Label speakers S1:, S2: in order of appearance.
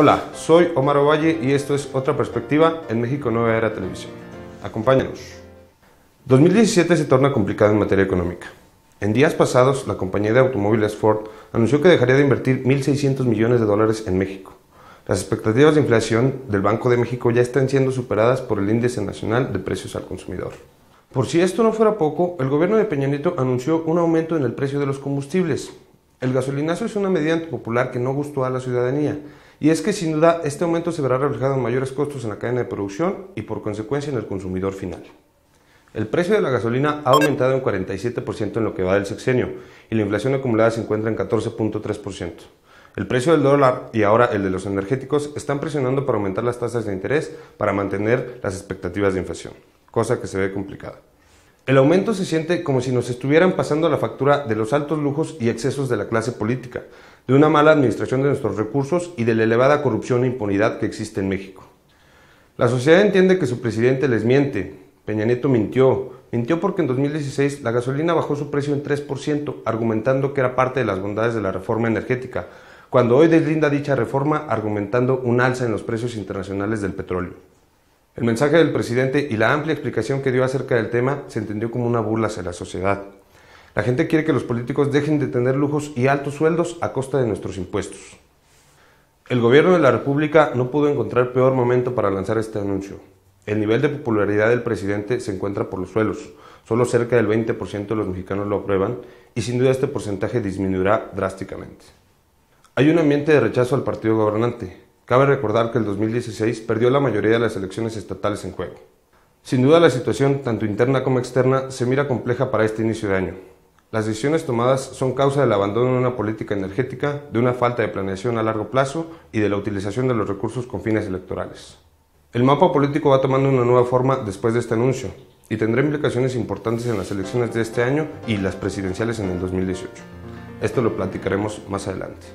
S1: Hola, soy Omar Ovalle y esto es Otra Perspectiva en México Nueva Era Televisión. Acompáñanos. 2017 se torna complicado en materia económica. En días pasados, la compañía de automóviles Ford anunció que dejaría de invertir 1.600 millones de dólares en México. Las expectativas de inflación del Banco de México ya están siendo superadas por el Índice Nacional de Precios al Consumidor. Por si esto no fuera poco, el gobierno de Peña Nieto anunció un aumento en el precio de los combustibles. El gasolinazo es una medida popular que no gustó a la ciudadanía y es que sin duda este aumento se verá reflejado en mayores costos en la cadena de producción y por consecuencia en el consumidor final. El precio de la gasolina ha aumentado en 47% en lo que va del sexenio y la inflación acumulada se encuentra en 14.3%. El precio del dólar y ahora el de los energéticos están presionando para aumentar las tasas de interés para mantener las expectativas de inflación, cosa que se ve complicada. El aumento se siente como si nos estuvieran pasando la factura de los altos lujos y excesos de la clase política, de una mala administración de nuestros recursos y de la elevada corrupción e impunidad que existe en México. La sociedad entiende que su presidente les miente. Peña Nieto mintió. Mintió porque en 2016 la gasolina bajó su precio en 3%, argumentando que era parte de las bondades de la reforma energética, cuando hoy deslinda dicha reforma argumentando un alza en los precios internacionales del petróleo. El mensaje del presidente y la amplia explicación que dio acerca del tema se entendió como una burla hacia la sociedad. La gente quiere que los políticos dejen de tener lujos y altos sueldos a costa de nuestros impuestos. El gobierno de la República no pudo encontrar peor momento para lanzar este anuncio. El nivel de popularidad del presidente se encuentra por los suelos. Solo cerca del 20% de los mexicanos lo aprueban y sin duda este porcentaje disminuirá drásticamente. Hay un ambiente de rechazo al partido gobernante. Cabe recordar que el 2016 perdió la mayoría de las elecciones estatales en juego. Sin duda la situación, tanto interna como externa, se mira compleja para este inicio de año. Las decisiones tomadas son causa del abandono de una política energética, de una falta de planeación a largo plazo y de la utilización de los recursos con fines electorales. El mapa político va tomando una nueva forma después de este anuncio y tendrá implicaciones importantes en las elecciones de este año y las presidenciales en el 2018. Esto lo platicaremos más adelante.